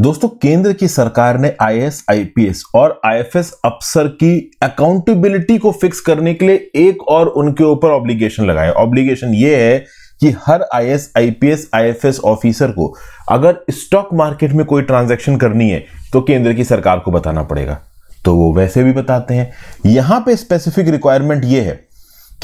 दोस्तों केंद्र की सरकार ने आईएएस, आईपीएस और आईएफएस अफसर की अकाउंटेबिलिटी को फिक्स करने के लिए एक और उनके ऊपर ऑब्लिगेशन लगाया ऑब्लिगेशन ये है कि हर आईएएस, आईपीएस, आईएफएस ऑफिसर को अगर स्टॉक मार्केट में कोई ट्रांजैक्शन करनी है तो केंद्र की सरकार को बताना पड़ेगा तो वो वैसे भी बताते हैं यहां पे स्पेसिफिक रिक्वायरमेंट ये है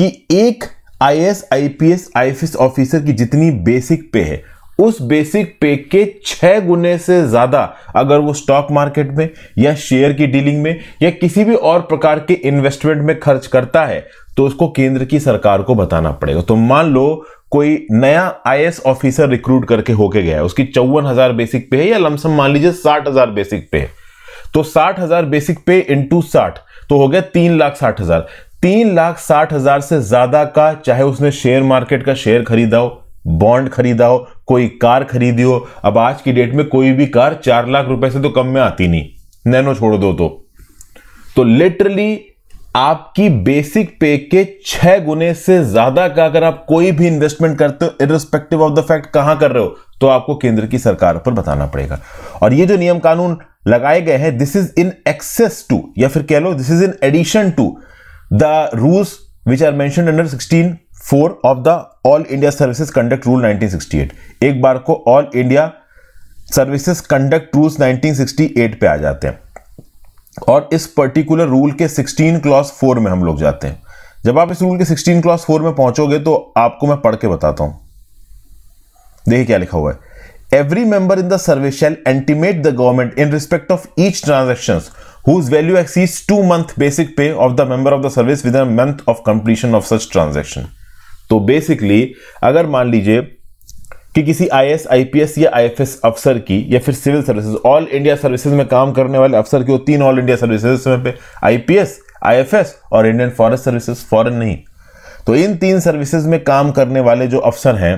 कि एक आईएएस, आईपीएस, आईएफएस ऑफिसर की जितनी बेसिक पे है उस बेसिक पे के छह गुने से ज्यादा अगर वो स्टॉक मार्केट में या शेयर की डीलिंग में या किसी भी और प्रकार के इन्वेस्टमेंट में खर्च करता है तो उसको केंद्र की सरकार को बताना पड़ेगा तो मान लो कोई नया आई ऑफिसर रिक्रूट करके होके गया है उसकी चौवन हजार बेसिक पे है या लमसम मान लीजिए साठ हजार बेसिक पे है तो साठ हजार बेसिक पे इंटू साठ तो हो गया तीन लाख साठ हजार तीन लाख साठ हजार से ज्यादा का चाहे उसने शेयर मार्केट का शेयर खरीदा हो बॉन्ड खरीदा हो कोई कार खरीदी हो अब आज की डेट में कोई भी कार चार लाख रुपए से तो कम में आती नहीं नैनो छोड़ दो तो तो लिटरली आपकी बेसिक पे के छह गुने से ज्यादा का अगर आप कोई भी इन्वेस्टमेंट करते हो इरिस्पेक्टिव ऑफ द फैक्ट कहां कर रहे हो तो आपको केंद्र की सरकार पर बताना पड़ेगा और ये जो नियम कानून लगाए गए हैं this is in excess to या फिर कह लो this is in addition to the rules which are mentioned under sixteen four of the all India services conduct rule 1968 एक बार को all India services conduct rules 1968 पे आ जाते हैं और इस पर्टिकुलर रूल के 16 क्लॉस फोर में हम लोग जाते हैं जब आप इस रूल के 16 क्लॉस फोर में पहुंचोगे तो आपको मैं पढ़ के बताता हूं देखिए क्या लिखा हुआ है every member in the survey shall intimate the government in respect of each transaction whose value exceeds two month basic pay of the member of the service within a month of completion of such transaction तो basically अगर मान लीजिए कि किसी I S I P S या I F S अफसर की या फिर civil services all India services में काम करने वाले अफसर की वो तीन ऑल इंडिया सर्विसेज समय पे I P S I F S और इंडियन फॉरेस्ट सर्विसेज फॉरन नहीं तो इन तीन सर्विसेज में काम करने वाले जो अफसर हैं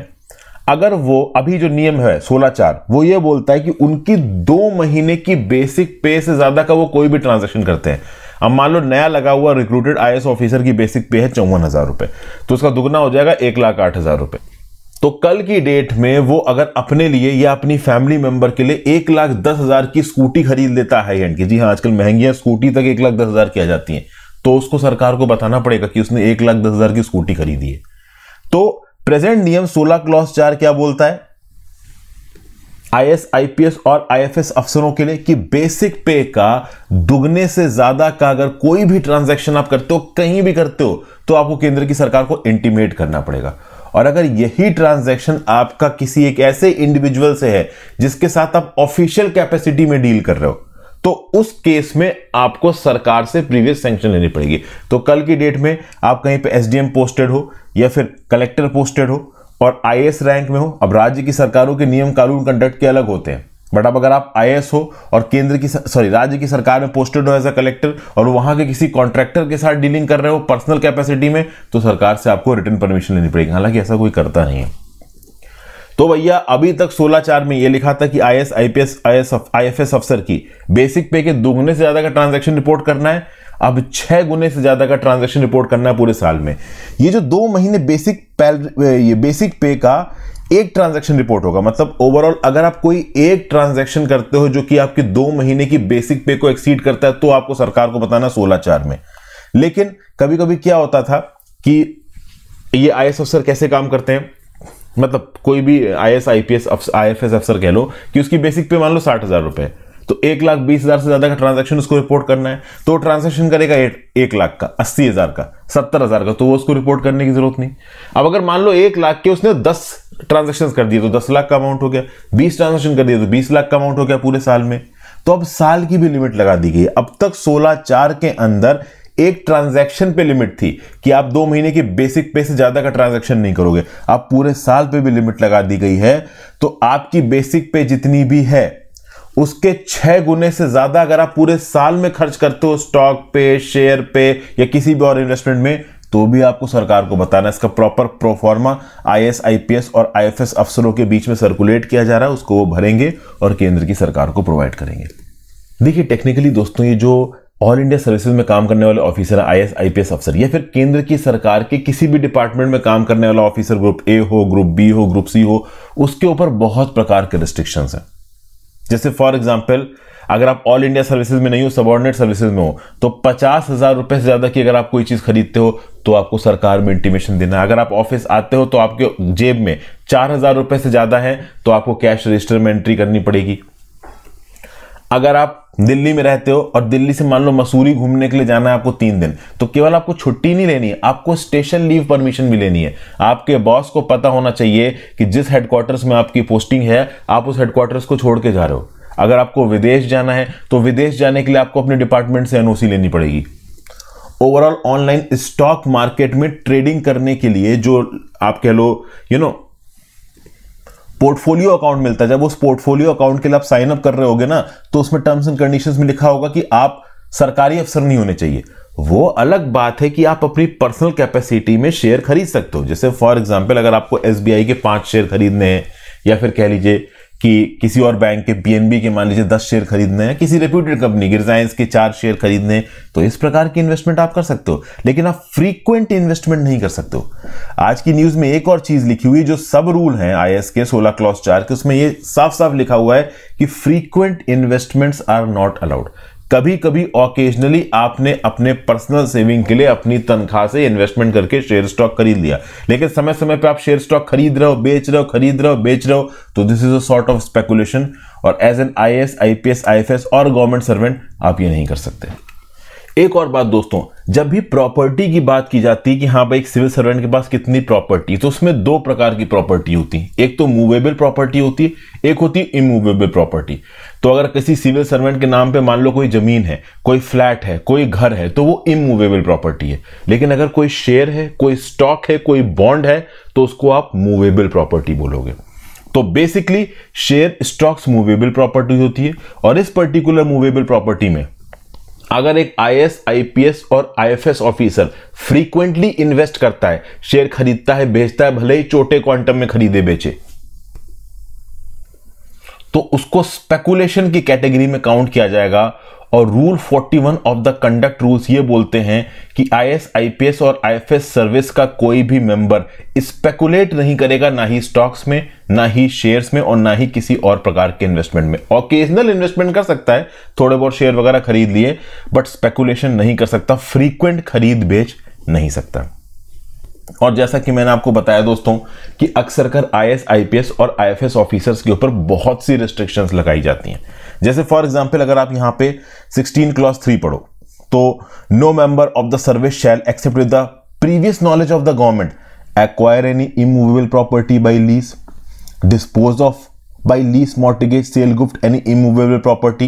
अगर वो अभी जो नियम है सोलह चार वो ये बोलता है कि उनकी दो महीने की बेसिक पे से ज्यादा का वो कोई भी ट्रांजेक्शन करते हैं अब मान लो नया लगा हुआ रिक्रूटेड आई ऑफिसर की बेसिक पे है चौवन हज़ार रुपए तो उसका दुगना हो जाएगा एक लाख आठ हज़ार रुपए तो कल की डेट में वो अगर अपने लिए या अपनी फैमिली मेंबर के लिए एक लाख दस हज़ार की स्कूटी खरीद लेता है हैंड की जी हाँ आजकल महंगी स्कूटी तक एक लाख दस हज़ार की आ जाती है तो उसको सरकार को बताना पड़ेगा कि उसने एक लाख दस हज़ार की स्कूटी खरीदी है तो प्रेजेंट नियम सोलह क्लॉस चार क्या बोलता है आईएएस आईपीएस और आईएफएस अफसरों के लिए कि बेसिक पे का दुगने से ज्यादा का अगर कोई भी ट्रांजैक्शन आप करते हो कहीं भी करते हो तो आपको केंद्र की सरकार को इंटीमेट करना पड़ेगा और अगर यही ट्रांजैक्शन आपका किसी एक ऐसे इंडिविजुअल से है जिसके साथ आप ऑफिशियल कैपेसिटी में डील कर रहे हो तो उस केस में आपको सरकार से प्रीवियस सेंक्शन लेनी पड़ेगी तो कल की डेट में आप कहीं पे एसडीएम पोस्टेड हो या फिर कलेक्टर पोस्टेड हो और आई रैंक में हो अब राज्य की सरकारों के नियम कानून कंडक्ट के अलग होते हैं बट अब अगर आप आई हो और केंद्र की सॉरी राज्य की सरकार में पोस्टेड हो एज अ कलेक्टर और वहां के किसी कॉन्ट्रैक्टर के साथ डीलिंग कर रहे हो पर्सनल कैपेसिटी में तो सरकार से आपको रिटर्न परमिशन लेनी पड़ेगी हालांकि ऐसा कोई करता नहीं है तो भैया अभी तक सोलह चार में ये लिखा था कि I S I P S I S I F S अफसर की बेसिक पे के दोगुने से ज़्यादा का ट्रांजेक्शन रिपोर्ट करना है अब छह गुने से ज़्यादा का ट्रांजेक्शन रिपोर्ट करना है पूरे साल में ये जो दो महीने बेसिक ये बेसिक पे का एक ट्रांजेक्शन रिपोर्ट होगा मतलब ओवरऑल अगर आप कोई एक ट्रांजेक्शन करते हो जो कि आपके दो महीने की बेसिक पे को एक्सीड करता है तो आपको सरकार को बताना सोलह चार में लेकिन कभी कभी क्या होता था कि ये आई अफसर कैसे काम करते हैं मतलब कोई भी I S I P S I F S अफसर कह लो कि उसकी बेसिक पे मान लो साठ हज़ार रुपए तो एक लाख बीस हज़ार से ज़्यादा का ट्रांजेक्शन उसको रिपोर्ट करना है तो ट्रांजेक्शन करेगा एट एक लाख का अस्सी हज़ार का सत्तर हज़ार का तो वो उसको रिपोर्ट करने की ज़रूरत नहीं अब अगर मान लो एक लाख के उसने दस ट्रांजेक्शन कर दिए तो दस लाख का अमाउंट हो गया बीस ट्रांजेक्शन कर दिए तो बीस लाख का अमाउंट हो गया पूरे साल में तो अब साल की भी लिमिट लगा दी गई अब तक सोलह चार के अंदर एक ट्रांजैक्शन पे लिमिट थी कि आप दो महीने के बेसिक पे से ज़्यादा का ट्रांजैक्शन नहीं करोगे आप पूरे साल पे भी लिमिट लगा दी गई है तो आपकी बेसिक पे जितनी भी है उसके छह गुने से ज़्यादा अगर आप पूरे साल में खर्च करते हो स्टॉक पे शेयर पे या किसी भी और इन्वेस्टमेंट में तो भी आपको सरकार को बताना इसका प्रॉपर प्रोफॉर्मा आईएएस आईपीएस और आईएफएस अफसरों के बीच में सर्कुलेट किया जा रहा है उसको वो भरेंगे और केंद्र की सरकार को प्रोवाइड करेंगे देखिए टेक्निकली दोस्तों ये जो ऑल इंडिया सर्विसेज में काम करने वाले ऑफिसर आई एस आई अफसर या फिर केंद्र की सरकार के किसी भी डिपार्टमेंट में काम करने वाला ऑफिसर ग्रुप ए हो ग्रुप बी हो ग्रुप सी हो उसके ऊपर बहुत प्रकार के रिस्ट्रिक्शंस हैं जैसे फॉर एग्जाम्पल अगर आप ऑल इंडिया सर्विसेज में नहीं हो सबॉर्डिनेट सर्विसेज में हो तो पचास हजार रुपए से ज्यादा की अगर आप कोई चीज खरीदते हो तो आपको सरकार में इंटीमेशन देना है अगर आप ऑफिस आते हो तो आपके जेब में चार हजार रुपए से ज्यादा है तो आपको कैश रजिस्टर में एंट्री करनी पड़ेगी अगर आप दिल्ली में रहते हो और दिल्ली से मान लो मसूरी घूमने के लिए जाना है आपको तीन दिन तो केवल आपको छुट्टी नहीं लेनी है आपको स्टेशन लीव परमिशन भी लेनी है आपके बॉस को पता होना चाहिए कि जिस हेडक्वार्टर्स में आपकी पोस्टिंग है आप उस हेडक्वार्टर्स को छोड़ के जा रहे हो अगर आपको विदेश जाना है तो विदेश जाने के लिए आपको अपने डिपार्टमेंट से एनओसी लेनी पड़ेगी ओवरऑल ऑनलाइन स्टॉक मार्केट में ट्रेडिंग करने के लिए जो आप कह लो यू नो पोर्टफोलियो अकाउंट मिलता है जब उस पोर्टफोलियो अकाउंट के लिए आप साइन अप कर रहे होगे ना तो उसमें टर्म्स एंड कंडीशन में लिखा होगा कि आप सरकारी अफसर नहीं होने चाहिए वो अलग बात है कि आप अपनी पर्सनल कैपेसिटी में शेयर खरीद सकते हो जैसे फॉर एग्जाम्पल अगर आपको एस के पांच शेयर खरीदने हैं या फिर कह लीजिए कि किसी और बैंक के पीएनबी के मान लीजिए दस शेयर खरीदने हैं किसी रेप्यूटेड कंपनी के रिलायंस के चार शेयर खरीदने तो इस प्रकार की इन्वेस्टमेंट आप कर सकते हो लेकिन आप फ्रीक्वेंट इन्वेस्टमेंट नहीं कर सकते हो आज की न्यूज में एक और चीज लिखी हुई जो सब रूल है आई के सोलह क्लॉस चार के उसमें यह साफ साफ लिखा हुआ है कि frequent investments are not allowed कभी कभी ओकेजनली आपने अपने पर्सनल सेविंग के लिए अपनी तनख्वाह से इन्वेस्टमेंट करके शेयर स्टॉक खरीद लिया लेकिन समय समय पर आप शेयर स्टॉक खरीद रहे हो बेच रहे हो खरीद रहे हो बेच रहे हो तो this is a sort of speculation और as an I S I P S I F S और गवर्नमेंट सर्वेंट आप ये नहीं कर सकते एक और बात दोस्तों जब भी प्रॉपर्टी की बात की जाती है कि हाँ भाई एक सिविल सर्वेंट के पास कितनी प्रॉपर्टी तो उसमें दो प्रकार की प्रॉपर्टी होती है एक तो मूवेबल प्रॉपर्टी होती है एक होती है इमूवेबल प्रॉपर्टी तो अगर किसी सिविल सर्वेंट के नाम पे मान लो कोई जमीन है कोई फ्लैट है कोई घर है तो वो इमूवेबल प्रॉपर्टी है लेकिन अगर कोई शेयर है कोई स्टॉक है कोई बॉन्ड है तो उसको आप मूवेबल प्रॉपर्टी बोलोगे तो basically share stocks movable property होती है और इस पर्टिकुलर मूवेबल प्रॉपर्टी में अगर एक I S I P S और I F S officer frequently invest करता है शेयर खरीदता है बेचता है भले ही छोटे क्वांटम में खरीदे बेचे तो उसको स्पेकुलेशन की कैटेगरी में काउंट किया जाएगा और rule 41 of the conduct rules ये बोलते हैं कि आईएएस आईपीएस और आईएफएस सर्विस का कोई भी मेंबर स्पेकुलेट नहीं करेगा ना ही स्टॉक्स में ना ही शेयर्स में और ना ही किसी और प्रकार के इन्वेस्टमेंट में ओकेजनल इन्वेस्टमेंट कर सकता है थोड़े बहुत शेयर वगैरह खरीद लिए बट स्पेकुलेशन नहीं कर सकता फ्रीक्वेंट खरीद बेच नहीं सकता और जैसा कि मैंने आपको बताया दोस्तों कि अक्सर कर आई एस और आई ऑफिसर्स के ऊपर बहुत सी रिस्ट्रिक्शंस लगाई जाती हैं जैसे फॉर एग्जाम्पल अगर आप यहाँ पे सिक्सटीन क्लॉस थ्री पढ़ो तो no member of the service shall except with the previous knowledge of the government acquire any immovable property by lease dispose of by lease mortgage sale gift any immovable property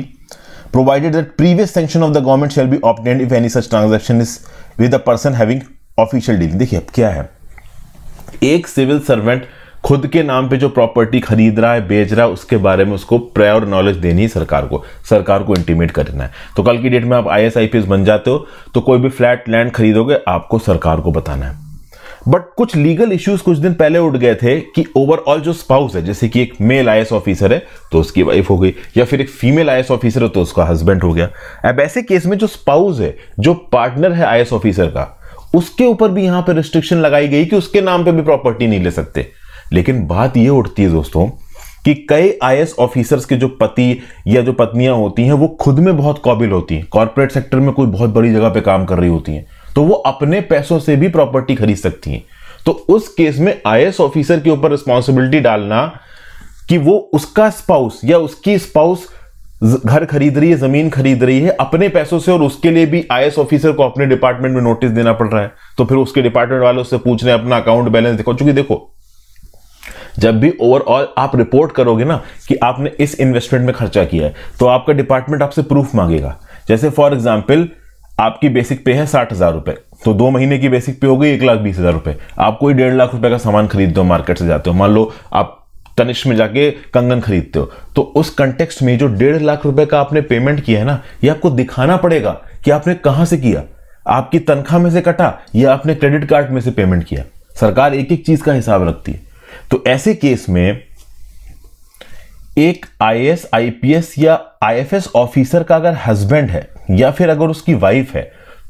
provided that previous sanction of the government shall be obtained if any such transaction is with a person having official dealing देखिए अब क्या है एक civil servant खुद के नाम पे जो प्रॉपर्टी खरीद रहा है बेच रहा है उसके बारे में उसको प्रायर नॉलेज देनी है सरकार को सरकार को इंटीमेट करना है तो कल की डेट में आप आई एस बन जाते हो तो कोई भी फ्लैट लैंड खरीदोगे आपको सरकार को बताना है बट कुछ लीगल इश्यूज कुछ दिन पहले उठ गए थे कि ओवरऑल जो स्पाउस है जैसे कि एक मेल आई ऑफिसर है तो उसकी वाइफ हो गई या फिर एक फीमेल आई ऑफिसर है तो उसका हस्बैंड हो गया अब ऐसे केस में जो स्पाउस है जो पार्टनर है आई ऑफिसर का उसके ऊपर भी यहां पर रिस्ट्रिक्शन लगाई गई कि उसके नाम पर भी प्रॉपर्टी नहीं ले सकते लेकिन बात यह उठती है दोस्तों कि कई आई ऑफिसर्स के जो पति या जो पत्नियां होती हैं वो खुद में बहुत काबिल होती हैं कॉरपोरेट सेक्टर में कोई बहुत बड़ी जगह पे काम कर रही होती हैं तो वो अपने पैसों से भी प्रॉपर्टी खरीद सकती हैं तो उस केस में आई ऑफिसर के ऊपर रिस्पॉन्सिबिलिटी डालना कि वो उसका स्पाउस या उसकी स्पाउस घर खरीद रही है जमीन खरीद रही है अपने पैसों से और उसके लिए भी आई ऑफिसर को अपने डिपार्टमेंट में नोटिस देना पड़ रहा है तो फिर उसके डिपार्टमेंट वालों से पूछ रहे हैं अपना अकाउंट बैलेंस देखो चूंकि देखो जब भी ओवरऑल आप रिपोर्ट करोगे ना कि आपने इस इन्वेस्टमेंट में खर्चा किया है तो आपका डिपार्टमेंट आपसे प्रूफ मांगेगा जैसे फॉर एग्जाम्पल आपकी बेसिक पे है साठ हज़ार रुपये तो दो महीने की बेसिक पे हो गई एक लाख बीस हज़ार रुपये आप कोई डेढ़ लाख रुपए का सामान खरीदते हो मार्केट से जाते हो मान लो आप तनिष्क में जाके कंगन खरीदते हो तो उस कंटेक्स्ट में जो डेढ़ लाख रुपए का आपने पेमेंट किया है ना ये आपको दिखाना पड़ेगा कि आपने कहाँ से किया आपकी तनख्वाह में से कटा या आपने क्रेडिट कार्ड में से पेमेंट किया सरकार एक एक चीज़ का हिसाब रखती है तो ऐसे केस में एक आई आईपीएस या आईएफएस ऑफिसर का अगर हस्बैंड है या फिर अगर उसकी वाइफ है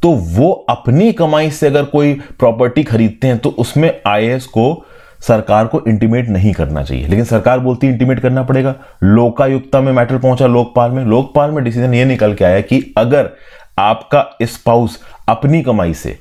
तो वो अपनी कमाई से अगर कोई प्रॉपर्टी खरीदते हैं तो उसमें आई को सरकार को इंटीमेट नहीं करना चाहिए लेकिन सरकार बोलती है इंटीमेट करना पड़ेगा लोकायुक्ता में मैटर पहुंचा लोकपाल में लोकपाल में डिसीजन ये निकल के आया कि अगर आपका स्पाउस अपनी कमाई से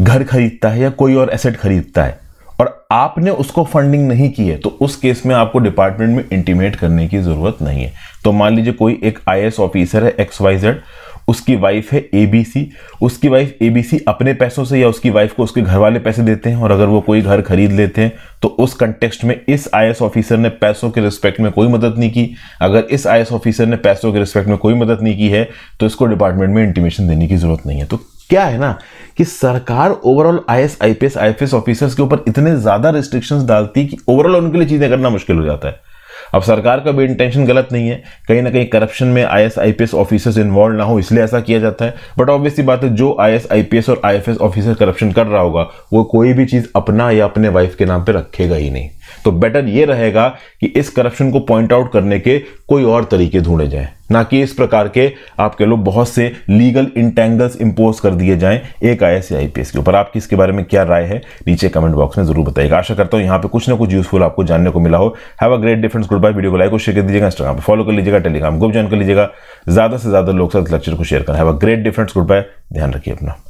घर खरीदता है या कोई और एसेट खरीदता है और आपने उसको फंडिंग नहीं की है तो उस केस में आपको डिपार्टमेंट में इंटीमेट करने की ज़रूरत नहीं है तो मान लीजिए कोई एक आई ऑफिसर है एक्स वाई जेड उसकी वाइफ है एबीसी उसकी वाइफ एबीसी अपने पैसों से या उसकी वाइफ को उसके घर वाले पैसे देते हैं और अगर वो कोई घर खरीद लेते हैं तो उस कंटेक्स्ट में इस आई ऑफिसर ने पैसों के रिस्पेक्ट में कोई मदद नहीं की अगर इस आई ऑफिसर ने पैसों के रिस्पेक्ट में कोई मदद नहीं की है तो इसको डिपार्टमेंट में इंटीमेशन देने की जरूरत नहीं है तो क्या है ना कि सरकार overall I S I P S I F S officers के ऊपर इतने ज़्यादा रिस्ट्रिक्शंस डालती है कि ओवरऑल उनके लिए चीज़ें करना मुश्किल हो जाता है अब सरकार का भी इंटेंशन गलत नहीं है कहीं ना कहीं करप्शन में I S I P S officers involve ना हो इसलिए ऐसा किया जाता है बट ऑब्वियसली बात है जो I S I P S और I F S officer corruption कर रहा होगा वो कोई भी चीज़ अपना या अपने वाइफ के नाम पर रखेगा ही नहीं तो बेटर यह रहेगा कि इस करप्शन को पॉइंट आउट करने के कोई और तरीके ढूंढे जाएं ना कि इस प्रकार के आपके लोग बहुत से लीगल इंटेंगल्स इंपोज कर दिए जाएं एक आई एस आई के ऊपर आपकी इसके बारे में क्या राय है नीचे कमेंट बॉक्स में जरूर बताइएगा आशा करता हूं यहां पे कुछ ना कुछ यूजफुल आपको जानने को मिला हो have a great difference good bye video को लाइक और शेयर कर दीजिएगा इंस्टाग्राम पर फॉलो कर लीजिएगा टेलीग्राम ग्रुप ज्वाइन कर लीजिएगा ज्यादा से ज्यादा लोग साथ लेक्चर को शेयर करें have a great difference good bye ध्यान रखिए अपना